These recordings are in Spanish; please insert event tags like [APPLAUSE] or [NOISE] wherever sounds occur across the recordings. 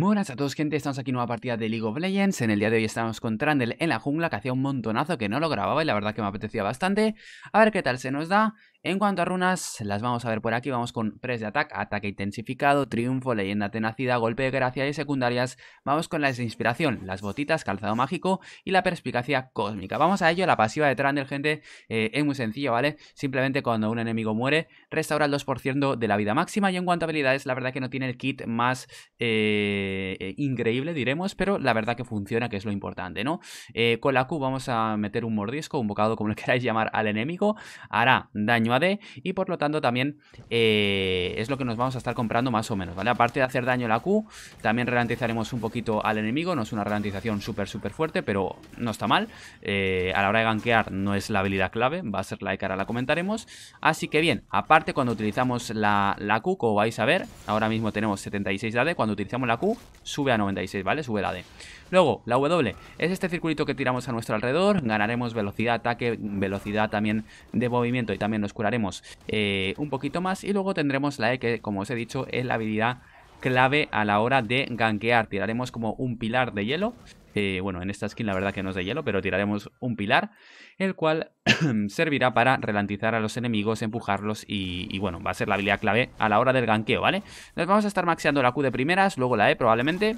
buenas a todos gente, estamos aquí en nueva partida de League of Legends En el día de hoy estamos con Trundle en la jungla Que hacía un montonazo que no lo grababa y la verdad que me apetecía bastante A ver qué tal se nos da en cuanto a runas, las vamos a ver por aquí, vamos con press de ataque, ataque intensificado, triunfo, leyenda, tenacidad, golpe de gracia y secundarias. Vamos con las de inspiración, las botitas, calzado mágico y la perspicacia cósmica. Vamos a ello, la pasiva de del gente, eh, es muy sencillo, ¿vale? Simplemente cuando un enemigo muere, restaura el 2% de la vida máxima y en cuanto a habilidades, la verdad que no tiene el kit más eh, eh, increíble, diremos, pero la verdad que funciona, que es lo importante, ¿no? con la Q vamos a meter un mordisco, un bocado, como lo [LAUGHS] queráis llamar, al enemigo, hará daño y por lo tanto también eh, es lo que nos vamos a estar comprando más o menos, ¿vale? Aparte de hacer daño la Q, también ralentizaremos un poquito al enemigo, no es una ralentización súper súper fuerte, pero no está mal, eh, a la hora de gankear no es la habilidad clave, va a ser la de cara, la comentaremos, así que bien, aparte cuando utilizamos la, la Q, como vais a ver, ahora mismo tenemos 76 de AD, cuando utilizamos la Q sube a 96, ¿vale? Sube la AD. Luego, la W es este circulito que tiramos a nuestro alrededor, ganaremos velocidad, ataque, velocidad también de movimiento y también nos cura mejoraremos eh, un poquito más y luego tendremos la E que como os he dicho es la habilidad clave a la hora de ganquear Tiraremos como un pilar de hielo. Eh, bueno, en esta skin la verdad que no es de hielo, pero tiraremos un pilar, el cual [CLEARS THROAT] servirá para ralentizar a los enemigos, empujarlos y, bueno, va a ser la habilidad clave a la hora del ganqueo, ¿vale? Nos vamos a estar maxeando la Q de primeras, luego la E probablemente,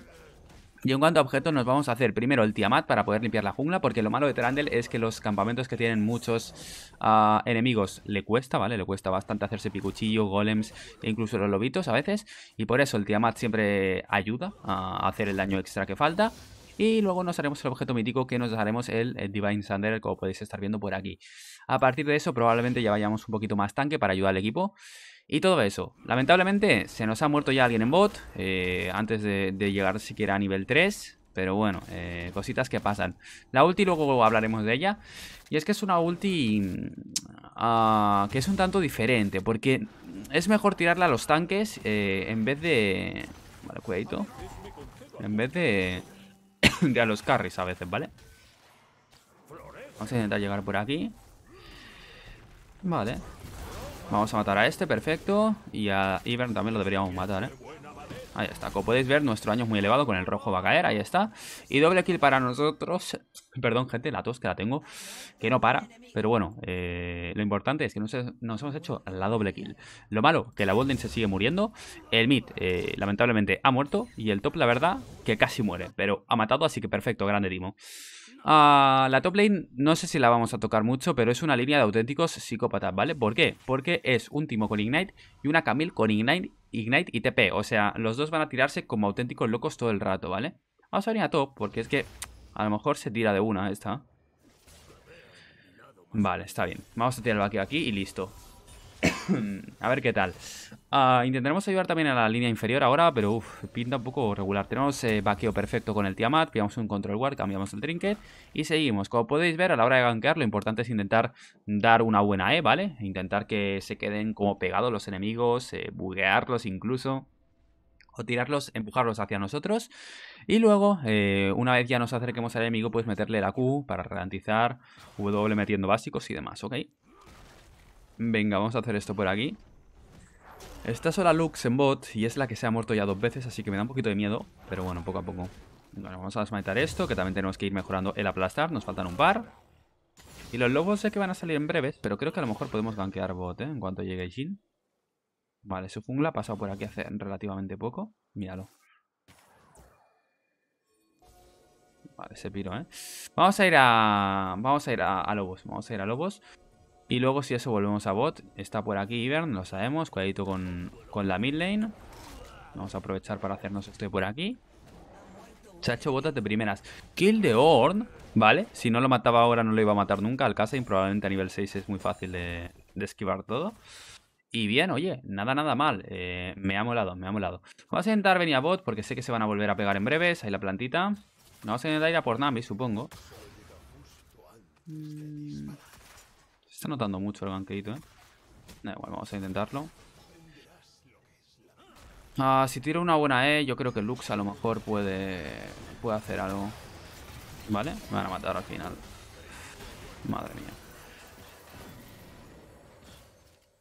y en cuanto a objetos nos vamos a hacer primero el Tiamat para poder limpiar la jungla porque lo malo de Terandel es que los campamentos que tienen muchos ah, enemigos le cuesta, ¿vale? Le cuesta bastante hacerse picuchillo, golems e incluso los lobitos a veces y por eso el Tiamat siempre ayuda a hacer el daño extra que falta. Y luego nos haremos el objeto mítico que nos haremos el, Divine Thunder, como podéis estar viendo por aquí. A partir de eso probablemente ya vayamos un poquito más tanque para ayudar al equipo. Y todo eso. Lamentablemente se nos ha muerto ya alguien en bot eh, antes de, llegar siquiera a nivel 3. Pero bueno, eh, cositas que pasan. La ulti luego hablaremos de ella. Y es que es una ulti mm, ah, que es un tanto diferente. Porque es mejor tirarla a los tanques eh, en vez de... Vale, cuidadito. En vez de... [COUGHS] de a los carries a veces, ¿vale? Vamos a intentar llegar por aquí. Vale. Vamos a matar a este, perfecto. Y a Ivern también lo deberíamos matar, ¿eh? Ahí está, como podéis ver, nuestro daño es muy elevado, con el rojo va a caer, ahí está. Y doble kill para nosotros. [LAUGHS] Perdón, gente, la tos que la tengo, que no para. Pero bueno, eh, lo importante es que nos, hemos hecho la doble kill. Lo malo, que la Bolden se sigue muriendo. El mid, eh, lamentablemente, ha muerto. Y el top, la verdad, que casi muere. Pero ha matado, así que perfecto, grande Dimo. Ah, la top lane no sé si la vamos a tocar mucho, pero es una línea de auténticos psicópatas, ¿vale? ¿Por qué? Porque es un Timo con Ignite y una Camille con Ignite, Ignite y TP. O sea, los dos van a tirarse como auténticos locos todo el rato, ¿vale? Vamos a venir a top, porque es que a lo mejor se tira de una esta. Vale, está bien. Vamos a tirar el vaqueo aquí y listo. [COUGHS] a ver qué tal. Ah, intentaremos ayudar también a la línea inferior ahora, pero uf, pinta un poco regular. Tenemos eh, vaqueo perfecto con el Tiamat, pillamos un control guard, cambiamos el trinket y seguimos. Como podéis ver, a la hora de gankear lo importante es intentar dar una buena E, ¿vale? Intentar que se queden como pegados los enemigos, eh, buguearlos incluso o tirarlos, empujarlos hacia nosotros. Y luego, eh, una vez ya nos acerquemos al enemigo, puedes meterle la Q para ralentizar, W metiendo básicos y demás, ¿ok? Venga, vamos a hacer esto por aquí. Esta es la Lux en bot y es la que se ha muerto ya dos veces, así que me da un poquito de miedo. Pero bueno, poco a poco. vamos a desmantelar esto, que también tenemos que ir mejorando el aplastar. Nos faltan un par. Y los lobos sé que van a salir en breves, pero creo que a lo mejor podemos ganquear bot, ¿eh? En cuanto llegue Jin. Vale, su jungla ha pasado por aquí hace relativamente poco. Míralo. Vale, se piro, ¿eh? Vamos a ir a... Vamos a ir a lobos. Vamos a ir a lobos. Y luego si eso volvemos a bot. Está por aquí Ivern, lo sabemos. Cuidadito con, la mid lane. Vamos a aprovechar para hacernos esto por aquí. Se ha hecho botas de primeras. Kill de horn. ¿vale? Si no lo mataba ahora no lo iba a matar nunca al y Probablemente a nivel 6 es muy fácil de, esquivar todo. Y bien, oye, nada, nada mal. Eh, me ha molado, me ha molado. Vamos a intentar venir a bot porque sé que se van a volver a pegar en breves. Ahí la plantita. Vamos a intentar ir a por Nami, supongo. Mm está notando mucho el banquito, ¿eh? Da igual, vamos a intentarlo. Ah, si tiro una buena E, yo creo que Lux a lo mejor puede, puede hacer algo. ¿Vale? Me van a matar al final. Madre mía.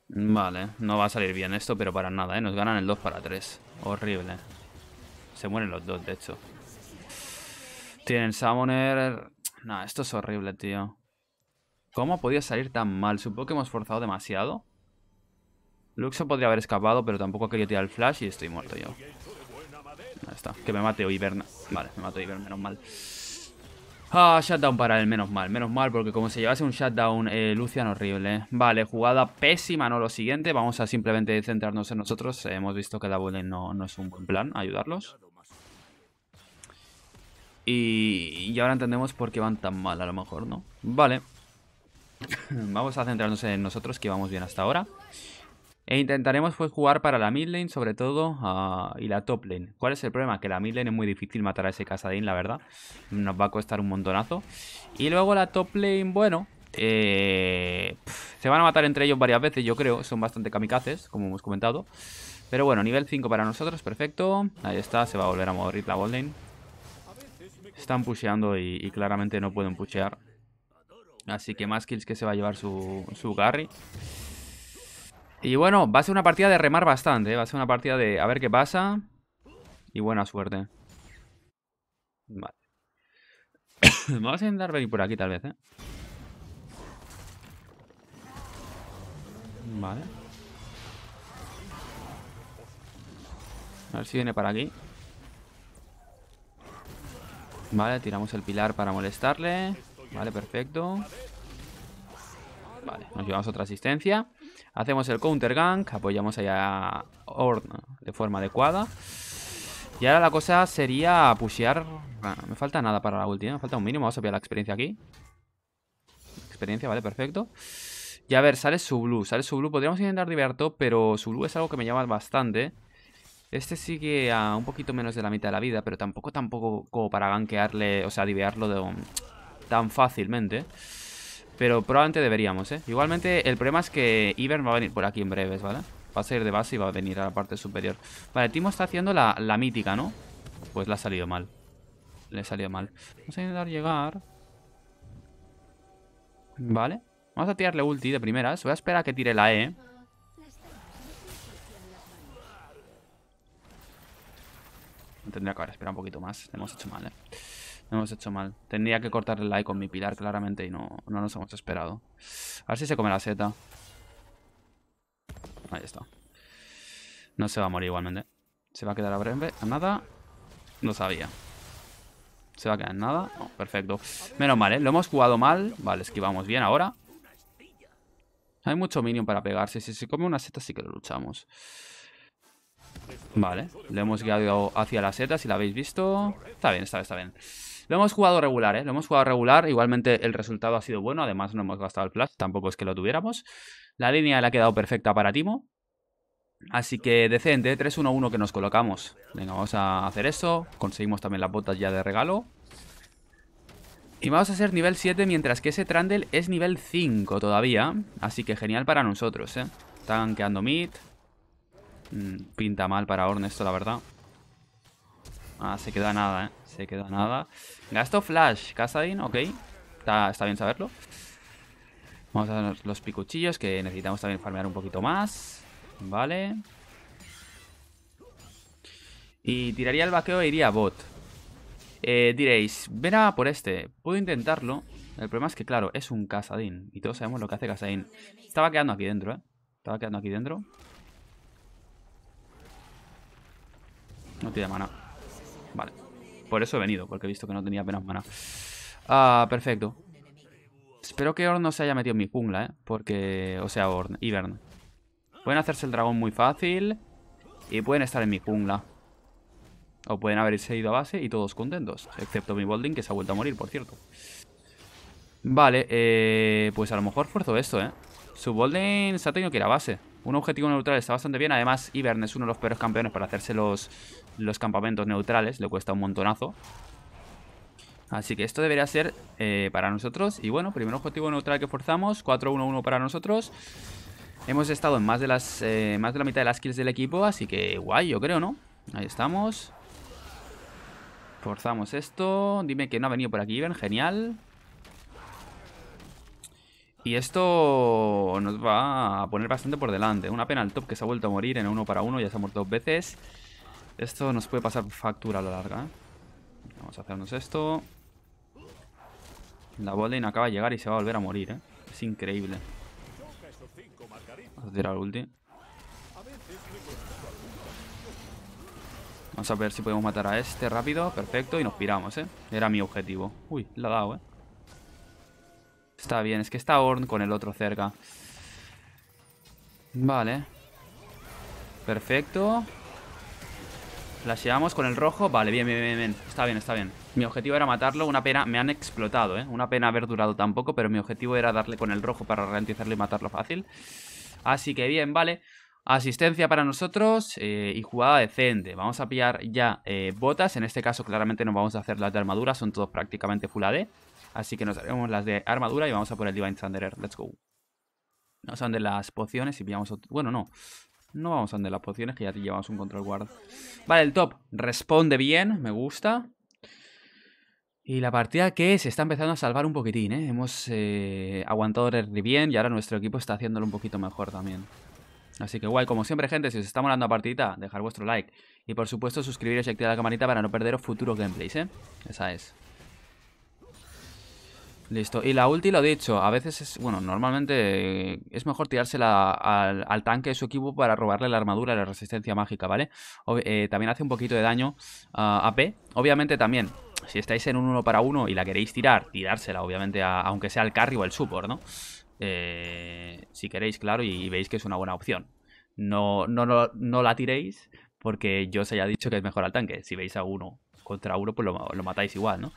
Vale, no va a salir bien esto, pero para nada, ¿eh? Nos ganan el 2 para 3. Horrible. Se mueren los dos, de hecho. Tienen Summoner... Nah, esto es horrible, tío. ¿Cómo ha podido salir tan mal? Supongo que hemos forzado demasiado. Luxo podría haber escapado, pero tampoco ha querido tirar el flash y estoy muerto yo. Ahí está. Que me mate Iberna. Vale, me mato Iberna, menos mal. Ah, shutdown para él, menos mal, menos mal, porque como se llevase un shutdown, eh, Lucian horrible. Vale, jugada pésima, no lo siguiente. Vamos a simplemente centrarnos en nosotros. hemos visto que la bullying no, no, es un buen plan, ayudarlos. Y, y ahora entendemos por qué van tan mal, a lo mejor, ¿no? Vale. [COUGHS] vamos a centrarnos en nosotros que vamos bien hasta ahora. E intentaremos pues jugar para la mid lane sobre todo ah, y la top lane. ¿Cuál es el problema? Que la mid lane es muy difícil matar a ese Casadín, la verdad. Nos va a costar un montonazo. Y luego la top lane, bueno, eh, se van a matar entre ellos varias veces, yo creo. Son bastante kamikazes, como hemos comentado. Pero bueno, nivel 5 para nosotros, perfecto. Ahí está, se va a volver a morir la botlane Están pusheando y, y claramente no pueden pushear. Así que más kills que se va a llevar su, su Garry. Y bueno, va a ser una partida de remar bastante. ¿eh? Va a ser una partida de a ver qué pasa. Y buena suerte. Vale. [COUGHS] Vamos a intentar venir por aquí tal vez, ¿eh? Vale. A ver si viene para aquí. Vale, tiramos el pilar para molestarle. Vale, perfecto. Vale, nos llevamos otra asistencia. Hacemos el counter gank. Apoyamos allá a Orn de forma adecuada. Y ahora la cosa sería pushear... me falta nada para la última. ¿eh? Me falta un mínimo. Vamos a pillar la experiencia aquí. Experiencia, vale, perfecto. Y a ver, sale su blue. Sale su blue. Podríamos intentar liberar top, pero su blue es algo que me llama bastante. Este sigue a un poquito menos de la mitad de la vida, pero tampoco, tampoco como para ganquearle o sea, divearlo de, tan fácilmente Pero probablemente deberíamos, ¿eh? Igualmente, el problema es que Ivern va a venir por aquí en breves, ¿vale? Va a salir de base y va a venir a la parte superior Vale, Timo está haciendo la, mítica, ¿no? Pues le ha salido mal Le ha salido mal Vamos a intentar llegar Vale Vamos a tirarle ulti de primeras Voy a esperar a que tire la E Tendría que haber esperado un poquito más. Le hemos hecho mal, eh hemos hecho mal. Tendría que cortar el like con mi pilar, claramente, y no, nos hemos esperado. A ver si se come la seta. Ahí está. No se va a morir igualmente. Se va a quedar a breve. A nada. No sabía. Se va a quedar en nada. Oh, perfecto. Menos mal, ¿eh? Lo hemos jugado mal. Vale, esquivamos bien ahora. Hay mucho minion para pegarse. Si se come una seta sí que lo luchamos. Vale, le hemos guiado hacia las setas, si la habéis visto. Está bien, está bien, está bien. Lo hemos jugado regular, ¿eh? Lo hemos jugado regular. Igualmente el resultado ha sido bueno. Además no hemos gastado el flash. Tampoco es que lo tuviéramos. La línea le ha quedado perfecta para Timo. Así que decente. 3-1-1 ¿eh? que nos colocamos. Venga, vamos a hacer eso. Conseguimos también las botas ya de regalo. Y vamos a ser nivel 7 mientras que ese Trundle es nivel 5 todavía. Así que genial para nosotros, ¿eh? Están quedando mid. Mm, pinta mal para Horn esto, la verdad. Ah, se queda nada, ¿eh? Se queda nada. Gasto Flash, casadín ok. Está, bien saberlo. Vamos a los picuchillos, que necesitamos también farmear un poquito más. Vale. Y tiraría el vaqueo e iría bot. Eh, diréis, ven a por este. Puedo intentarlo. El problema es que, claro, es un casadín Y todos sabemos lo que hace Casadin. Estaba quedando aquí dentro, ¿eh? Estaba quedando aquí dentro. No tiene mana. Vale. Por eso he venido, porque he visto que no tenía apenas mana. Ah, perfecto. Espero que Orn no se haya metido en mi jungla, ¿eh? Porque... O sea, y Ivern. Pueden hacerse el dragón muy fácil. Y pueden estar en mi jungla. O pueden haberse ido a base y todos contentos. Excepto mi Bolding, que se ha vuelto a morir, por cierto. Vale, eh, pues a lo mejor fuerzo esto, ¿eh? Su Bolding se ha tenido que ir a base. Un objetivo neutral está bastante bien. Además, Ivern es uno de los peores campeones para hacerse los los campamentos neutrales, le cuesta un montonazo. Así que esto debería ser eh, para nosotros. Y bueno, primer objetivo neutral que forzamos, 4-1-1 para nosotros. Hemos estado en más de, las, eh, más de la mitad de las kills del equipo, así que guay, yo creo, ¿no? Ahí estamos. Forzamos esto. Dime que no ha venido por aquí, Ivan. Genial. Y esto nos va a poner bastante por delante. Una pena el top que se ha vuelto a morir en uno para uno. Ya se ha muerto dos veces. Esto nos puede pasar factura a la larga. ¿eh? Vamos a hacernos esto. La Bolden acaba de llegar y se va a volver a morir. ¿eh? Es increíble. Vamos a tirar ulti. Vamos a ver si podemos matar a este rápido. Perfecto. Y nos piramos, ¿eh? Era mi objetivo. Uy, la ha dado, ¿eh? Está bien. Es que está horn con el otro cerca. Vale. Perfecto llevamos con el rojo. Vale, bien, bien, bien, bien. Está bien, está bien. Mi objetivo era matarlo. Una pena, me han explotado, ¿eh? Una pena haber durado tan poco, pero mi objetivo era darle con el rojo para ralentizarlo y matarlo fácil. Así que bien, vale. Asistencia para nosotros eh, y jugada decente. Vamos a pillar ya eh, botas. En este caso, claramente nos vamos a hacer las de armadura. Son todos prácticamente full AD. Así que nos haremos las de armadura y vamos a por el Divine Thunderer. Let's go. No son de las pociones y pillamos otro... Bueno, no. No vamos a andar las pociones, que ya te llevamos un control guard. Vale, el top responde bien, me gusta. Y la partida que se está empezando a salvar un poquitín, ¿eh? Hemos eh, aguantado el bien y ahora nuestro equipo está haciéndolo un poquito mejor también. Así que guay, como siempre gente, si os está molando la partidita, dejar vuestro like. Y por supuesto suscribiros y activar la campanita para no perderos futuros gameplays, ¿eh? Esa es. Listo. Y la ulti, lo he dicho, a veces es... Bueno, normalmente eh, es mejor tirársela al, tanque de su equipo para robarle la armadura y la resistencia mágica, ¿vale? Eh, también hace un poquito de daño ah, a P, Obviamente también, si estáis en un uno para uno y la queréis tirar, tirársela, obviamente, aunque sea el carry o el support, ¿no? Eh, si queréis, claro, y, veis que es una buena opción. No, no, no, la tiréis porque yo os haya dicho que es mejor al tanque. Si veis a uno contra uno, pues lo matáis igual, ¿no?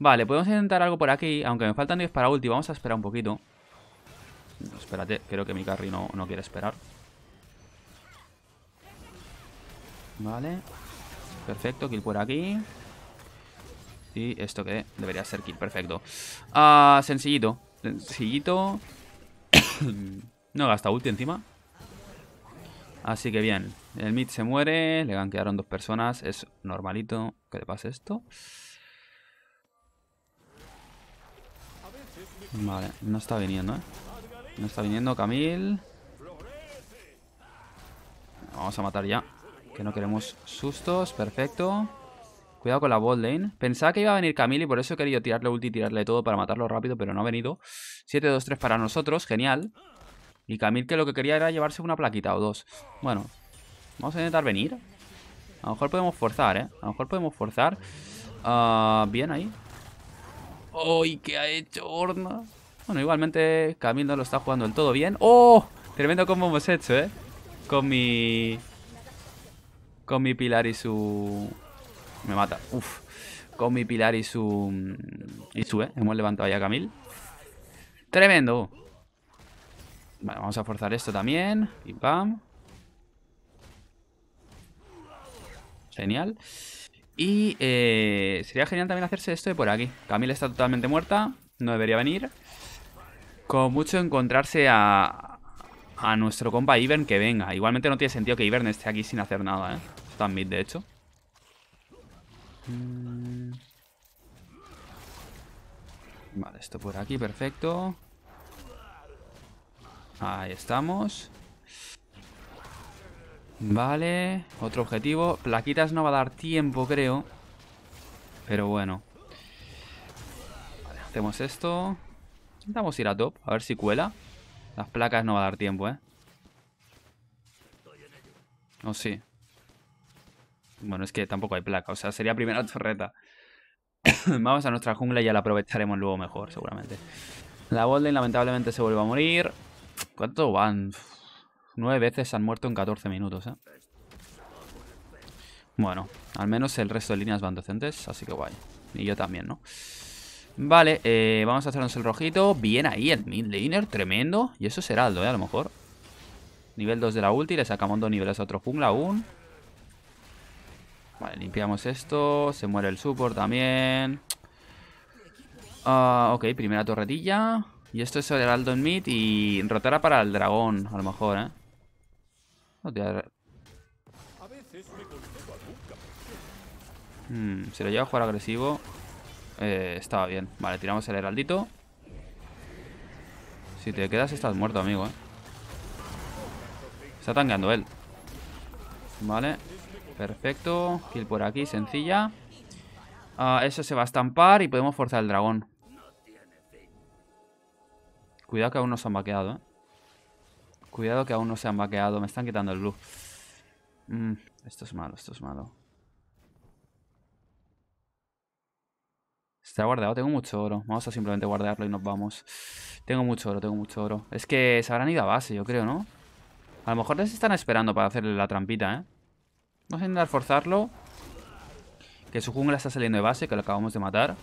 Vale, podemos intentar algo por aquí. Aunque me faltan 10 para ulti. Vamos a esperar un poquito. espérate, creo que mi carry no, no quiere esperar. Vale. Perfecto, kill por aquí. Y esto que debería ser kill, perfecto. Ah, sencillito. Sencillito. [COUGHS] no gasta ulti encima. Así que bien. El mid se muere. Le ganquearon dos personas. Es normalito que le pase esto. Vale, no está viniendo, ¿eh? No está viniendo Camil. Vamos a matar ya. Que no queremos sustos. Perfecto. Cuidado con la bot lane. Pensaba que iba a venir Camille y por eso he querido tirarle ulti, tirarle todo para matarlo rápido, pero no ha venido. 7-2-3 para nosotros, genial. Y Camille que lo que quería era llevarse una plaquita o dos. Bueno, vamos a intentar venir. A lo mejor podemos forzar, ¿eh? A lo mejor podemos forzar. Ah, bien ahí. ¡Ay, ¿Qué ha hecho Horna? Bueno, igualmente Camil no lo está jugando del todo bien. ¡Oh! Tremendo combo hemos hecho, ¿eh? Con mi... Con mi Pilar y su... Me mata. Uf. Con mi Pilar y su... Y su, ¿eh? Hemos levantado ya a Camil. Tremendo. Vale, vamos a forzar esto también. Y pam. Genial. Y eh, sería genial también hacerse esto de por aquí. Camila está totalmente muerta, no debería venir. Con mucho encontrarse a, nuestro compa Ivern que venga. Igualmente no tiene sentido que Ivern esté aquí sin hacer nada, ¿eh? Está en mid, de hecho. Mm. Vale, esto por aquí, perfecto. Ahí estamos. Vale, otro objetivo. Plaquitas no va a dar tiempo, creo. Pero bueno. Vale, hacemos esto. Intentamos ir a top, a ver si cuela. Las placas no va a dar tiempo, ¿eh? oh, sí? Bueno, es que tampoco hay placa. O sea, sería primera [LAUGHS] torreta. [COUGHS] Vamos a nuestra jungla y ya la aprovecharemos luego mejor, seguramente. La Golden lamentablemente se vuelve a morir. ¿Cuánto van? Nueve veces han muerto en 14 minutos, ¿eh? Bueno, al menos el resto de líneas van decentes, así que guay. Y yo también, ¿no? Vale, eh, vamos a hacernos el rojito. Bien ahí el mid tremendo. Y eso será heraldo, ¿eh? A lo mejor. Nivel 2 de la ulti, le sacamos dos niveles a otro jungla aún. Vale, limpiamos esto. Se muere el support también. Ah, ok, primera torretilla. Y esto es el Aldo en mid y rotará para el dragón, a lo mejor, ¿eh? Se hmm, si lo lleva a jugar agresivo... Eh, estaba bien. Vale, tiramos el heraldito. Si te quedas estás muerto, amigo, eh. Está tanqueando él. Vale. Perfecto. Kill por aquí, sencilla. Ah, eso se va a estampar y podemos forzar el dragón. Cuidado que aún nos han vaqueado, eh. Cuidado que aún no se han vaqueado. Me están quitando el blue. Mm, esto es malo, esto es malo. Está guardado, tengo mucho oro. Vamos a simplemente guardarlo y nos vamos. Tengo mucho oro, tengo mucho oro. Es que se habrán ido a base, yo creo, ¿no? A lo mejor Se están esperando para hacer la trampita, ¿eh? Vamos a intentar forzarlo. Que su jungla está saliendo de base, que lo acabamos de matar.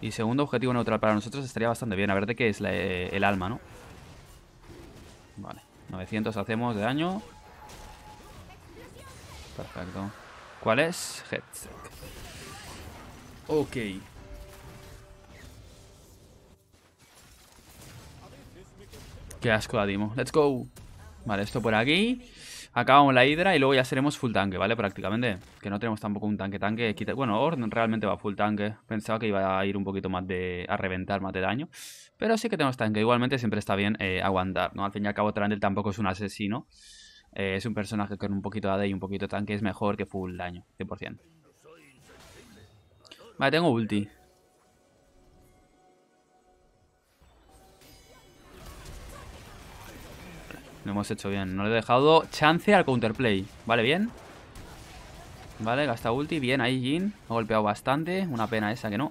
Y segundo objetivo neutral para nosotros estaría bastante bien. A ver de qué es eh, el alma, ¿no? Vale. 900 hacemos de daño. Perfecto. ¿Cuál es? Headset. Ok. Qué asco la Let's go. Vale, esto por aquí. Acabamos la hidra y luego ya seremos full tanque, ¿vale? Prácticamente, que no tenemos tampoco un tanque tanque. Bueno, Orden realmente va full tanque. Pensaba que iba a ir un poquito más de... a reventar más de daño. Pero sí que tenemos tanque. Igualmente siempre está bien eh, aguantar, ¿no? Al fin y al cabo Trandel tampoco es un asesino. Eh, es un personaje con un poquito de AD y un poquito tanque. Es mejor que full daño, 100%. Vale, tengo ulti. Lo hemos hecho bien. No le he dejado chance al counterplay. ¿Vale? Bien. Vale, gasta ulti. Bien, ahí Jin. Ha golpeado bastante. Una pena esa que no.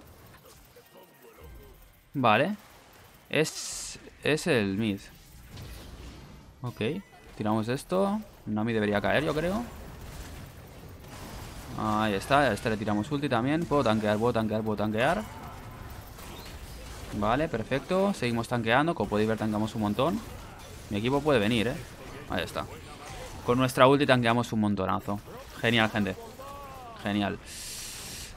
Vale. Es, es el mid. Ok. Tiramos esto. Nami debería caer, yo creo. Ahí está. A este le tiramos ulti también. Puedo tanquear, puedo tanquear, puedo tanquear. Vale, perfecto. Seguimos tanqueando. Como podéis ver, tanqueamos un montón. Mi equipo puede venir, ¿eh? Ahí está. Con nuestra ulti tanqueamos un montonazo. Genial, gente. Genial.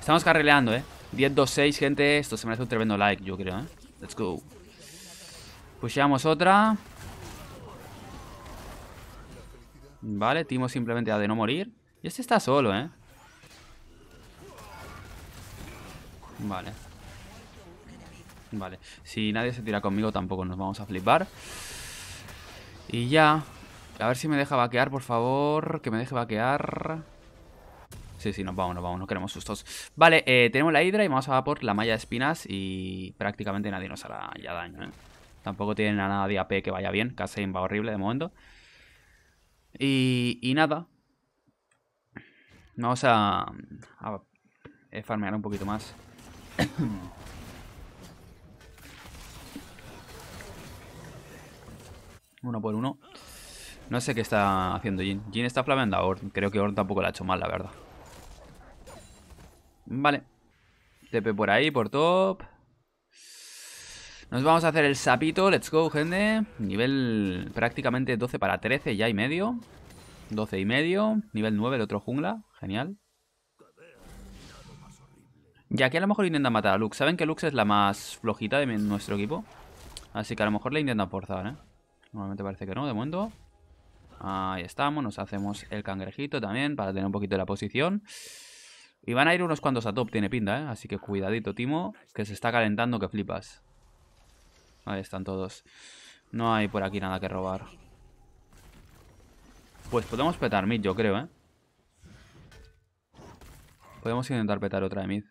Estamos carrileando, ¿eh? 10-2-6, gente. Esto se merece un tremendo like, yo creo, ¿eh? Let's go. Pusheamos otra. Vale, Timo simplemente Ha de no morir. Y este está solo, ¿eh? Vale. Vale. Si nadie se tira conmigo, tampoco nos vamos a flipar. Y ya. A ver si me deja vaquear, por favor. Que me deje vaquear. Sí, sí, nos vamos, nos vamos. No queremos sustos. Vale, eh, tenemos la hidra y vamos a por la malla de espinas. Y prácticamente nadie nos hará ya daño, ¿eh? Tampoco tienen a nadie AP que vaya bien. casi va horrible de momento. Y, nada. Vamos a, a farmear un poquito más. [COUGHS] Uno por uno. No sé qué está haciendo Jin. Jin está flameando a Orn. Creo que Orn tampoco la ha hecho mal, la verdad. Vale. TP por ahí, por top. Nos vamos a hacer el sapito. Let's go, gente. Nivel prácticamente 12 para 13, ya y medio. 12 y medio. Nivel 9 el otro jungla. Genial. Y aquí a lo mejor intentan matar a Lux. Saben que Lux es la más flojita de nuestro equipo. Así que a lo mejor le intentan forzar, ¿eh? Normalmente parece que no, de momento. Ahí estamos, nos hacemos el cangrejito también para tener un poquito de la posición. Y van a ir unos cuantos a top, tiene pinta, ¿eh? Así que cuidadito, Timo, que se está calentando que flipas. Ahí están todos. No hay por aquí nada que robar. Pues podemos petar mid, yo creo, ¿eh? Podemos intentar petar otra de mid.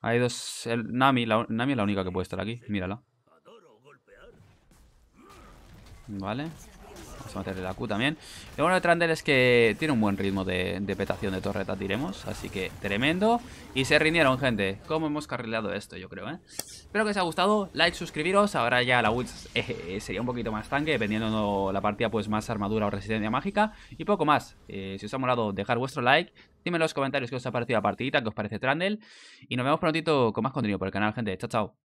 Hay dos... Nami, Nami es la única que puede estar aquí. Mírala. Vale. Vamos a meterle la Q también. Lo bueno de Trandel es que tiene un buen ritmo de, petación de torreta, diremos. Así que tremendo. Y se rindieron, gente. Cómo hemos carrilado esto, yo creo, ¿eh? Espero que os haya gustado. Like, suscribiros. Ahora ya la ult eh, sería un poquito más tanque, dependiendo la partida, pues más armadura o resistencia mágica. Y poco más. Eh, si os ha molado, dejar vuestro like. Dime en los comentarios qué os ha parecido la partidita, qué os parece Trandel. Y nos vemos prontito con más contenido por el canal, gente. Chao, chao.